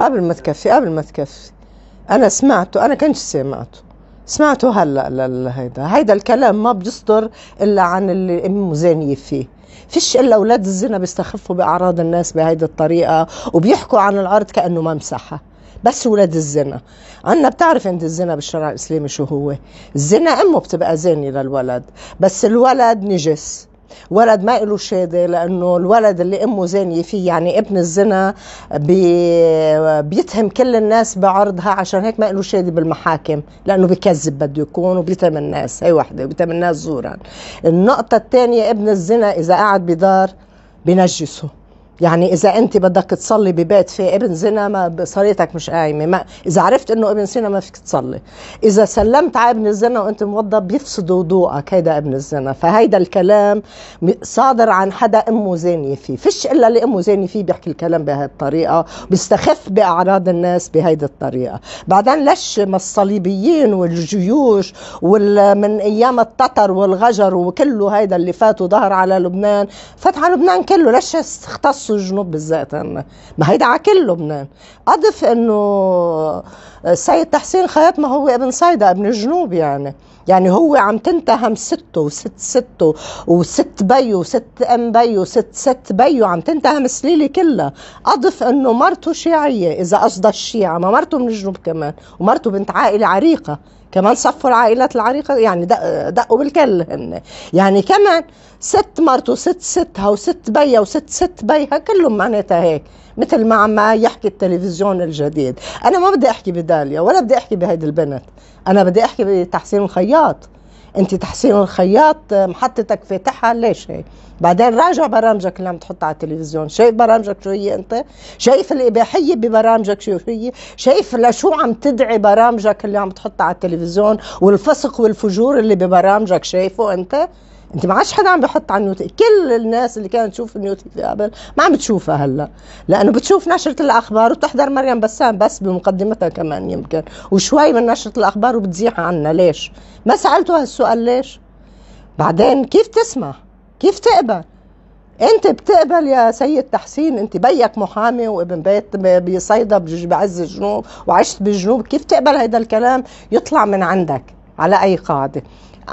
قبل ما تكفي قبل ما تكفي انا سمعته انا كنت سمعته سمعته هلا لهيدا هيدا الكلام ما بيصدر الا عن اللي امه زانيه فيه فيش الا اولاد الزنا بيستخفوا باعراض الناس بهيدي الطريقه وبيحكوا عن الارض كانه ممسحه بس ولاد الزنا عنا بتعرف انت الزنا بالشرع الاسلامي شو هو الزنا امه بتبقى زاني للولد بس الولد نجس ولد ما له شهاده لانه الولد اللي امه زانيه فيه يعني ابن الزنا بي بيتهم كل الناس بعرضها عشان هيك ما له شهاده بالمحاكم لانه بكذب بده يكون وبيتهم الناس هي وحده بيتهم الناس زورا النقطه الثانيه ابن الزنا اذا قعد بدار بنجسه يعني اذا انت بدك تصلي ببيت فيه ابن زنا ما صليتك مش قايمه ما اذا عرفت انه ابن زنا ما فيك تصلي اذا سلمت على ابن الزنا وانت موضى بيفسد وضوءك هيدا ابن الزنا فهيدا الكلام صادر عن حدا امه زانيه فيه فيش الا اللي امه زانيه فيه بيحكي الكلام بهي الطريقه بيستخف باعراض الناس بهيدي الطريقه بعدين ليش ما الصليبيين والجيوش ومن ايام التتر والغجر وكله هيدا اللي فات وظهر على لبنان فتح على لبنان كله ليش اختصوا الجنوب بالذات ما هيدا على كل لبنان اضف انه السيد تحسين خياط ما هو ابن صيدا ابن الجنوب يعني يعني هو عم تنتهم سته وست سته وست بيو وست ام بيو وست ست بيو عم تنتهم السليله كلها اضف انه مرته شيعيه اذا قصدها الشيعه ما مرته من الجنوب كمان ومرته بنت عائله عريقه كمان صفوا العائلات العريقة يعني دقوا بالكل هن يعني كمان ست مرته ست ستها وست بيها وست ست بيها كلهم معناتها هيك مثل ما عم يحكي التلفزيون الجديد أنا ما بدي أحكي بداليا ولا بدي أحكي بهيدي البنت أنا بدي أحكي بتحسين الخياط انت تحسين الخياط آه، محطتك فاتحها ليش هي بعدين راجع برامجك اللي عم تحطها على التلفزيون شايف برامجك شو هي انت شايف الاباحيه ببرامجك شو هي شايف لشو عم تدعي برامجك اللي عم تحطها على التلفزيون والفسق والفجور اللي ببرامجك شايفه انت انت ما عادش حدا عم بحط على نيوتن كل الناس اللي كانت تشوف نيوتن قبل ما عم بتشوفها هلا لانه بتشوف نشره الاخبار وبتحضر مريم بسام بس بمقدمتها كمان يمكن وشوي من نشره الاخبار وبتزيح عنا ليش ما سالته هالسؤال ليش بعدين كيف تسمع كيف تقبل انت بتقبل يا سيد تحسين انت بيك محامي وابن بيت بصيدا بعز الجنوب وعشت بالجنوب كيف تقبل هذا الكلام يطلع من عندك على اي قاعده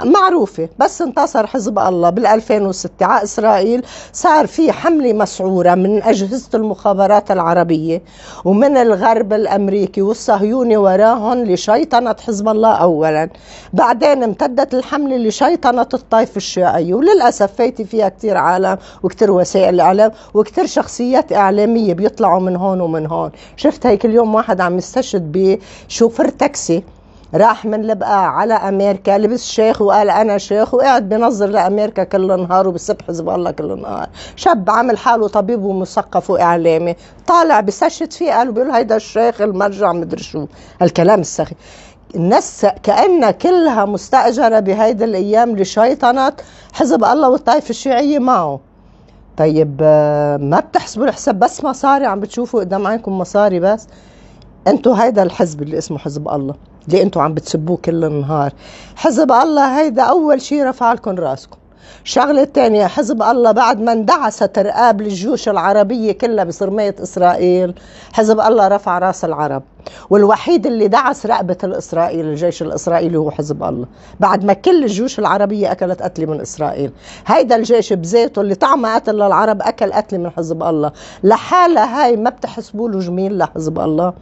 معروفة بس انتصر حزب الله بال2006 على إسرائيل صار في حملة مسعورة من أجهزة المخابرات العربية ومن الغرب الأمريكي والصهيوني وراهم لشيطنة حزب الله أولا بعدين امتدت الحملة لشيطنة الطائفة الشيعية وللأسف فايتي فيها كتير عالم وكتير وسائل إعلام وكتير شخصيات إعلامية بيطلعوا من هون ومن هون شفت هيك اليوم واحد عم يستشهد بشوفر تاكسي راح من لبقى على امريكا لبس شيخ وقال انا شيخ وقعد بنظر لامريكا كل نهار وبسب حزب الله كل نهار شاب عامل حاله طبيب ومثقف واعلامي طالع بسشت فيه قالوا بيقول هيدا الشيخ المرجع مدري شو الكلام السخي الناس كأنها كلها مستأجرة بهيدي الأيام لشيطنة حزب الله والطائفة الشيعية معه طيب آه، ما بتحسبوا الحساب بس مصاري عم بتشوفوا قدام عينكم مصاري بس انتوا هيدا الحزب اللي اسمه حزب الله اللي انتوا عم بتسبوه كل النهار حزب الله هيدا اول شيء رفع لكم راسكم الشغله الثانيه حزب الله بعد ما اندعست رقاب الجيوش العربيه كلها بصرميه اسرائيل حزب الله رفع راس العرب والوحيد اللي دعس رقبه الاسرائيل الجيش الاسرائيلي هو حزب الله بعد ما كل الجيوش العربيه اكلت قتلي من اسرائيل هيدا الجيش بزيته اللي طعمه قتل للعرب اكل قتلي من حزب الله لحالها هاي ما بتحسبوا له جميل لحزب الله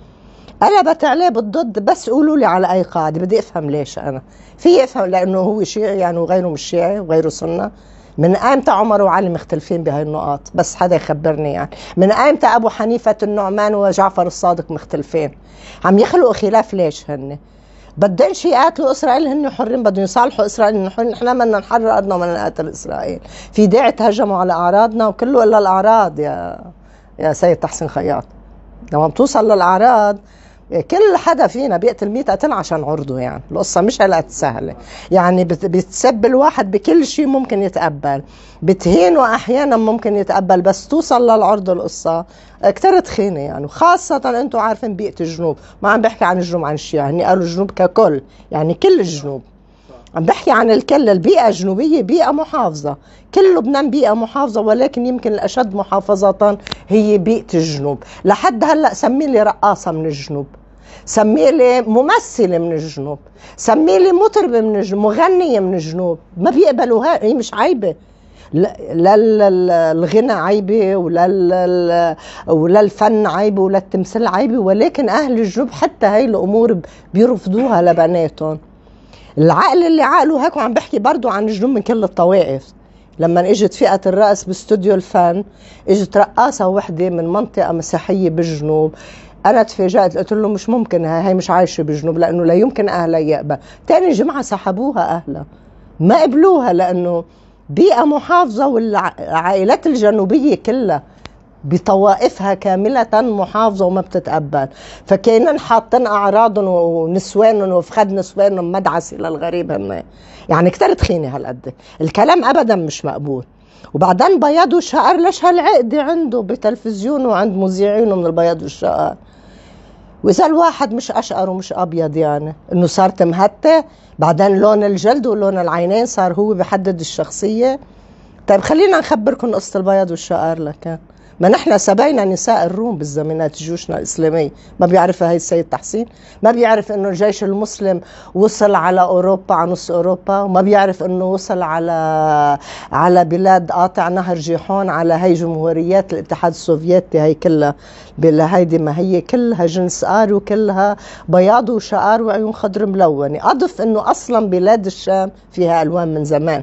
قلبت عليه بالضد بس قولوا لي على اي قاعده بدي افهم ليش انا في افهم لانه هو شيعي يعني وغيره مش شيعي وغيره سنه من ايمتى عمر وعلي مختلفين بهاي النقاط بس حدا يخبرني يعني من ايمتى ابو حنيفه النعمان وجعفر الصادق مختلفين عم يخلقوا خلاف ليش هن شي يقاتلوا اسرائيل هن حرين بدهم يصالحوا اسرائيل نحن نحن بدنا نحرر ارضنا وما نقاتل اسرائيل في داعي تهجموا على اعراضنا وكله الا الاعراض يا يا سيد تحسين خياط لما بتوصل للاعراض كل حدا فينا بيقتل 100 قتل عشان عرضه يعني القصة مش هلقت سهلة يعني بتسب الواحد بكل شيء ممكن يتقبل بتهينه أحيانا ممكن يتقبل بس توصل للعرض القصة كتير تخينة يعني وخاصة أنتم عارفين بيئة الجنوب ما عم بحكي عن الجنوب عن الشيعة هن يعني قالوا الجنوب ككل يعني كل الجنوب عم بحكي عن الكلة البيئة الجنوبية بيئة محافظة كل لبنان بيئة محافظة ولكن يمكن الأشد محافظة هي بيئة الجنوب لحد هلأ سمي لي رقاصة من الجنوب سمي لي ممثلة من الجنوب سمي لي مطربة من الجنوب مغنية من الجنوب ما بيقبلوها هي مش عيبة لا الغنى عيبة ولا ولا الفن عيبة ولا التمثيل عيبة ولكن أهل الجنوب حتى هاي الأمور بيرفضوها لبناتهم العقل اللي عقله هيك وعم بحكي برضو عن جنون من كل الطوائف لما اجت فئه الرقص باستوديو الفن اجت رقاصه وحده من منطقه مسيحيه بالجنوب انا تفاجات قلت له مش ممكن هاي مش عايشه بالجنوب لانه لا يمكن اهلها يقبل تاني جمعه سحبوها اهلها ما قبلوها لانه بيئه محافظه والعائلات الجنوبيه كلها بطوائفها كاملة محافظة وما بتتقبل فكان حاطين أعراضهم ونسوانهم وفخد نسوانهم مدعس إلى الغريب هنا يعني كتير تخينة هالقد الكلام أبدا مش مقبول وبعدين بياض وشقر ليش هالعقدة عنده بتلفزيونه وعند مذيعينه من البياض والشقر واذا الواحد مش اشقر ومش ابيض يعني انه صارت مهته بعدين لون الجلد ولون العينين صار هو بحدد الشخصيه طيب خلينا نخبركم قصه البياض والشقر لكان ما نحن سبينا نساء الروم بالزمانات جيوشنا الإسلامية ما بيعرفها هي السيد تحسين ما بيعرف أنه الجيش المسلم وصل على أوروبا على نص أوروبا وما بيعرف أنه وصل على على بلاد قاطع نهر جيحون على هي جمهوريات الاتحاد السوفيتي هي كلها هيدي ما هي كلها جنس آر وكلها بياض وشقار وعيون خضر ملونة أضف أنه أصلا بلاد الشام فيها ألوان من زمان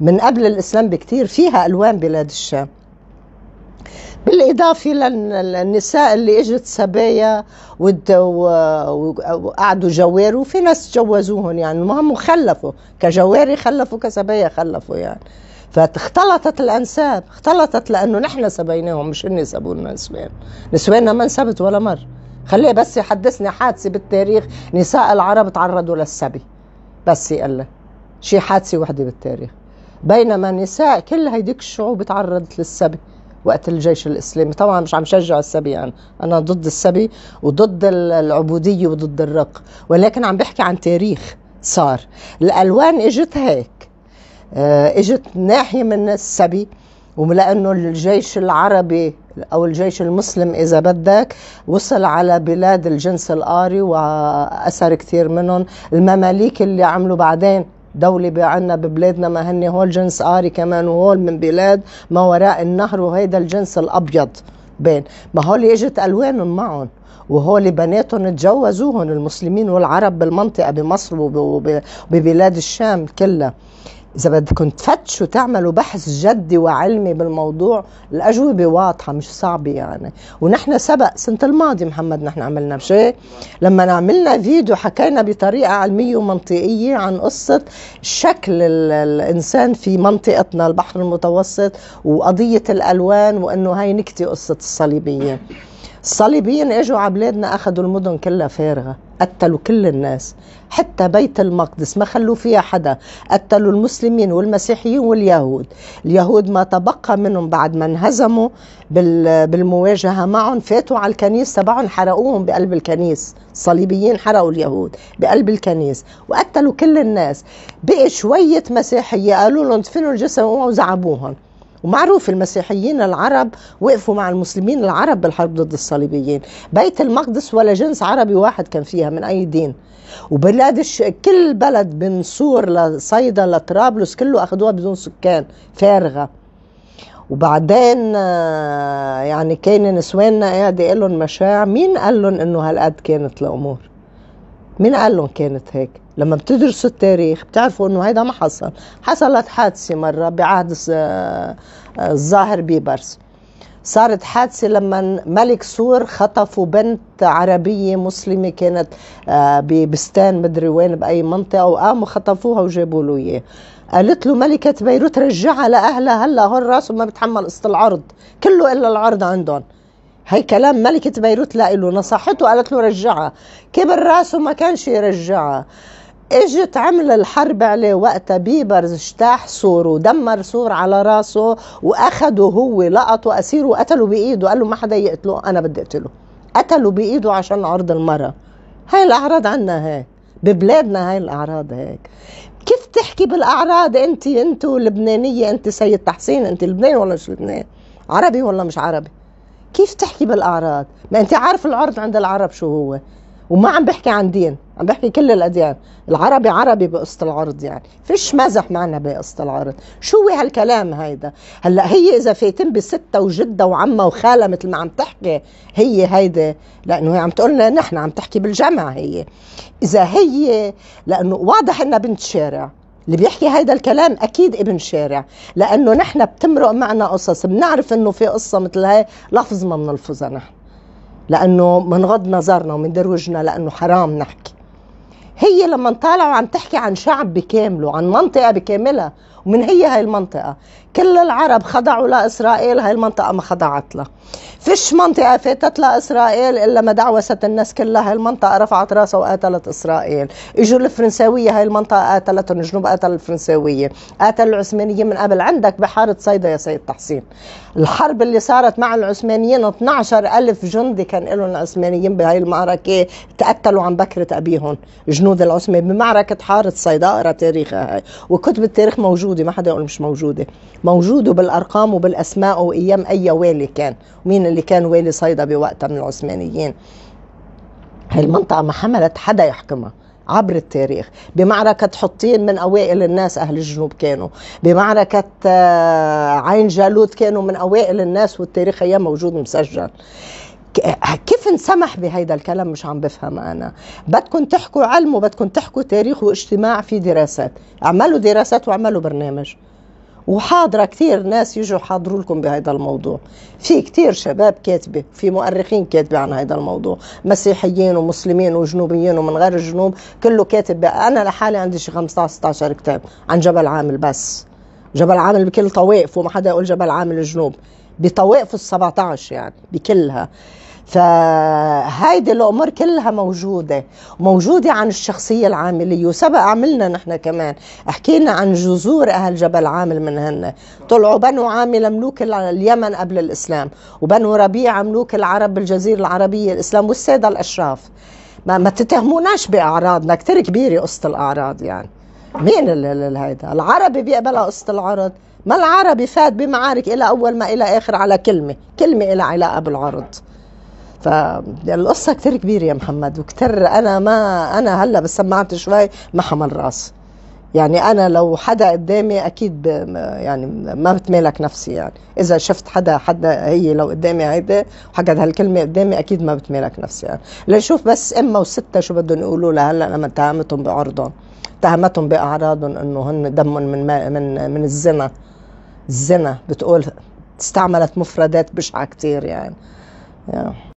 من قبل الإسلام بكثير فيها ألوان بلاد الشام بالإضافة للنساء اللي إجت سبايا وقعدوا جوار وفي ناس تجوزوهم يعني المهم وخلفوا كجواري خلفوا كسبايا خلفوا يعني فاختلطت الأنساب اختلطت لأنه نحن سبيناهم مش هن لنا نسوان نسواننا ما انسبت ولا مرة خليه بس يحدثني حادثة بالتاريخ نساء العرب تعرضوا للسبي بس يقلي شي حادثة وحدة بالتاريخ بينما نساء كل هيديك الشعوب تعرضت للسبي وقت الجيش الاسلامي طبعا مش عم شجع السبي انا يعني انا ضد السبي وضد العبوديه وضد الرق ولكن عم بحكي عن تاريخ صار الالوان اجت هيك آه، اجت ناحيه من السبي ولانه الجيش العربي او الجيش المسلم اذا بدك وصل على بلاد الجنس الاري واثر كثير منهم المماليك اللي عملوا بعدين دولة بعنا ببلادنا ما هن هول جنس آري كمان وهول من بلاد ما وراء النهر وهيدا الجنس الأبيض بين ما هول اجت ألوانهم معهم وهول بناتهم تجوزوهم المسلمين والعرب بالمنطقة بمصر وببلاد الشام كلها إذا بدكم تفتشوا تعملوا بحث جدي وعلمي بالموضوع الأجوبة واضحة مش صعبة يعني ونحن سبق سنة الماضي محمد نحن عملنا بشيء لما عملنا فيديو حكينا بطريقة علمية ومنطقية عن قصة شكل الإنسان في منطقتنا البحر المتوسط وقضية الألوان وأنه هاي نكتة قصة الصليبية الصليبيين اجوا على بلادنا اخذوا المدن كلها فارغه قتلوا كل الناس حتى بيت المقدس ما خلوا فيها حدا قتلوا المسلمين والمسيحيين واليهود اليهود ما تبقى منهم بعد ما انهزموا بالمواجهة معهم فاتوا على الكنيس تبعهم حرقوهم بقلب الكنيس الصليبيين حرقوا اليهود بقلب الكنيس وقتلوا كل الناس بقي شوية مسيحية قالوا لهم دفنوا الجسم وزعبوهم ومعروف المسيحيين العرب وقفوا مع المسلمين العرب بالحرب ضد الصليبيين بيت المقدس ولا جنس عربي واحد كان فيها من أي دين وبلاد الش... كل بلد من سور لصيدا لطرابلس كله أخذوها بدون سكان فارغة وبعدين آه، يعني كان نسواننا قاعد يقول لهم مشاع مين قال لهم انه هالقد كانت الامور مين قال لهم كانت هيك لما بتدرسوا التاريخ بتعرفوا انه هيدا ما حصل حصلت حادثه مره بعهد الظاهر بيبرس صارت حادثه لما ملك سور خطفوا بنت عربيه مسلمه كانت آه، ببستان مدري وين باي منطقه وقاموا خطفوها وجابوا له اياه قالت له ملكة بيروت رجعها لأهلها هلا هون راسه ما بتحمل قسط العرض كله إلا العرض عندهم هي كلام ملكة بيروت لإله نصحته قالت له رجعها كبر راسه ما كانش يرجعها اجت عمل الحرب عليه وقتها بيبرز اجتاح سور ودمر سور على راسه واخده هو لقطه اسير وقتله بايده قال له ما حدا يقتله انا بدي اقتله قتله بايده عشان عرض المره هاي الاعراض عنا هيك ببلادنا هاي الاعراض هيك كيف تحكي بالاعراض انت انت لبنانيه انت سيد تحسين انت لبناني ولا مش لبناني عربي ولا مش عربي كيف تحكي بالاعراض ما انت عارف العرض عند العرب شو هو وما عم بحكي عن دين عم بحكي كل الاديان العربي عربي بقصه العرض يعني فيش مزح معنا بقصه العرض شو هالكلام هيدا هلا هي اذا فايتين بسته وجده وعمه وخاله مثل ما عم تحكي هي هيدا لانه هي عم تقولنا نحن عم تحكي بالجمع هي اذا هي لانه واضح انها بنت شارع اللي بيحكي هيدا الكلام اكيد ابن شارع لانه نحن بتمرق معنا قصص بنعرف انه في قصه مثل هاي لفظ ما بنلفظها نحن لانه منغض نظرنا ومندروجنا لانه حرام نحكي هي لما طالعوا عم تحكي عن شعب بكامله عن منطقه بكاملها ومن هي هاي المنطقة كل العرب خضعوا لإسرائيل هاي المنطقة ما خضعت لها فيش منطقة فاتت لإسرائيل إلا ما دعوست الناس كلها هاي المنطقة رفعت راسها وقاتلت إسرائيل إجوا الفرنساوية هاي المنطقة قاتلتهم الجنوب قاتل الفرنساوية قاتل العثمانية من قبل عندك بحارة صيدا يا سيد تحسين الحرب اللي صارت مع العثمانيين 12 ألف جندي كان لهم العثمانيين بهاي المعركة تقتلوا عن بكرة أبيهم جنود العثمانيين بمعركة حارة صيدا تاريخها هاي وكتب التاريخ موجود موجوده ما حدا يقول مش موجوده موجوده بالارقام وبالاسماء وايام اي والي كان ومين اللي كان والي صيدا بوقتها من العثمانيين هاي المنطقه ما حملت حدا يحكمها عبر التاريخ بمعركة حطين من أوائل الناس أهل الجنوب كانوا بمعركة آه، عين جالوت كانوا من أوائل الناس والتاريخ أيام موجود مسجل كيف انسمح بهيدا الكلام مش عم بفهم انا بدكم تحكوا علم وبدكم تحكوا تاريخ واجتماع في دراسات اعملوا دراسات واعملوا برنامج وحاضره كثير ناس يجوا يحاضروا لكم بهذا الموضوع في كثير شباب كاتبه في مؤرخين كاتبه عن هذا الموضوع مسيحيين ومسلمين وجنوبيين ومن غير الجنوب كله كاتب انا لحالي عندي شي 15 16 كتاب عن جبل عامل بس جبل عامل بكل طوائف وما حدا يقول جبل عامل الجنوب بطوائف ال 17 يعني بكلها فهيدي الامور كلها موجوده موجوده عن الشخصيه العامليه وسبق عملنا نحن كمان حكينا عن جذور اهل جبل عامل من هن طلعوا بنو عامل ملوك اليمن قبل الاسلام وبنو ربيع ملوك العرب بالجزيره العربيه الاسلام والساده الاشراف ما, ما تتهموناش باعراضنا كثير كبيره قصه الاعراض يعني مين هيدا العربي بيقبلها قصه العرض ما العربي فات بمعارك إلى أول ما إلى آخر على كلمة كلمة إلى علاقة بالعرض فالقصة كتير كبيرة يا محمد وكتر أنا ما أنا هلا بس سمعت شوي ما حمل راسي يعني أنا لو حدا قدامي أكيد يعني ما بتمالك نفسي يعني إذا شفت حدا حدا هي لو قدامي هيدا وحكت هالكلمة قدامي أكيد ما بتمالك نفسي يعني لنشوف بس أمه وستة شو بدهم يقولوا لهلا لما اتهمتهم بعرضهم اتهمتهم بأعراضهم إنه هن دمهم من من من الزنا زنا بتقول استعملت مفردات بشعة كتير يعني, yeah.